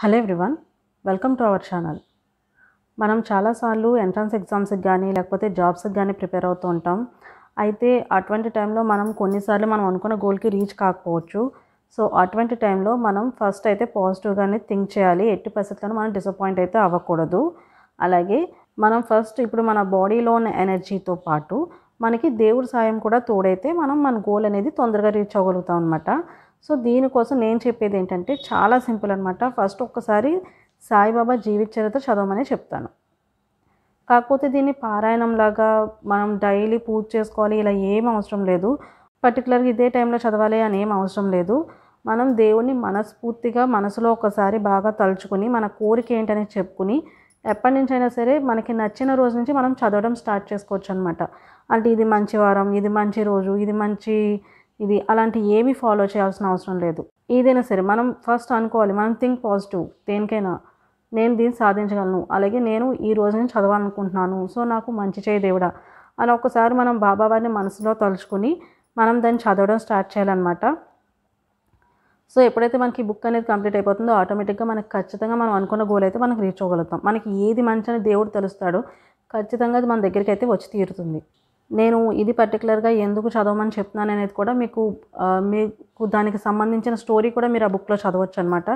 hello everyone welcome to our channel మనం చాలాసార్లు entrance ఎగ్జామ్స్కి కానీ లేకపోతే జాబ్స్కి కానీ ప్రిపేర్ అవుతూ ఉంటాం అయితే అటువంటి టైంలో మనం కొన్నిసార్లు మనం అనుకున్న గోల్కి రీచ్ కాకపోవచ్చు సో అటువంటి టైంలో మనం ఫస్ట్ అయితే పాజిటివ్గానే థింక్ చేయాలి ఎట్టి పరిస్థితుల్లో మనం డిసప్పాయింట్ అయితే అవ్వకూడదు అలాగే మనం ఫస్ట్ ఇప్పుడు మన బాడీలో ఉన్న ఎనర్జీతో పాటు మనకి దేవుడి సాయం కూడా తోడైతే మనం మన గోల్ అనేది తొందరగా రీచ్ అవ్వగలుగుతాం అనమాట సో దీనికోసం నేను చెప్పేది ఏంటంటే చాలా సింపుల్ అనమాట ఫస్ట్ ఒక్కసారి సాయిబాబా జీవిత చరిత్ర చదవమని చెప్తాను కాకపోతే దీన్ని పారాయణంలాగా మనం డైలీ పూజ చేసుకోవాలి ఇలా ఏం అవసరం లేదు పర్టికులర్గా ఇదే టైంలో చదవాలి అని ఏం అవసరం లేదు మనం దేవుణ్ణి మనస్ఫూర్తిగా మనసులో ఒకసారి బాగా తలుచుకుని మన కోరిక ఏంటని చెప్పుకుని ఎప్పటి నుంచి అయినా సరే మనకి నచ్చిన రోజు నుంచి మనం చదవడం స్టార్ట్ చేసుకోవచ్చు అనమాట అంటే ఇది మంచి వారం ఇది మంచి రోజు ఇది మంచి ఇది అలాంటి ఏమీ ఫాలో చేయాల్సిన అవసరం లేదు ఏదైనా సరే మనం ఫస్ట్ అనుకోవాలి మనం థింక్ పాజిటివ్ దేనికైనా నేను దీన్ని సాధించగలను అలాగే నేను ఈ రోజు నుంచి చదవాలనుకుంటున్నాను సో నాకు మంచి చేయ దేవుడా అని ఒకసారి మనం బాబావారిని మనసులో తలుచుకుని మనం దాన్ని చదవడం స్టార్ట్ చేయాలన్నమాట సో ఎప్పుడైతే మనకి బుక్ అనేది కంప్లీట్ అయిపోతుందో ఆటోమేటిక్గా మనకి ఖచ్చితంగా మనం అనుకున్న గోల్ అయితే మనకు రీచ్ అవ్వగలుగుతాం మనకి ఏది మంచి అని దేవుడు తెలుస్తాడో ఖచ్చితంగా అది మన దగ్గరికి అయితే వచ్చి తీరుతుంది నేను ఇది పర్టికులర్గా ఎందుకు చదవమని చెప్తున్నాను అనేది కూడా మీకు మీకు దానికి సంబంధించిన స్టోరీ కూడా మీరు ఆ బుక్లో చదవచ్చు అనమాట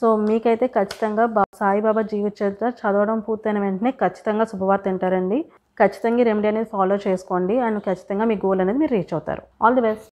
సో మీకైతే ఖచ్చితంగా బా సాయిబాబా జీవిత చరిత్ర చదవడం పూర్తయిన వెంటనే ఖచ్చితంగా శుభవార్త తింటారండి ఖచ్చితంగా రెమెడీ అనేది ఫాలో చేసుకోండి అండ్ ఖచ్చితంగా మీ గోల్ అనేది మీరు రీచ్ అవుతారు ఆల్ ది బెస్ట్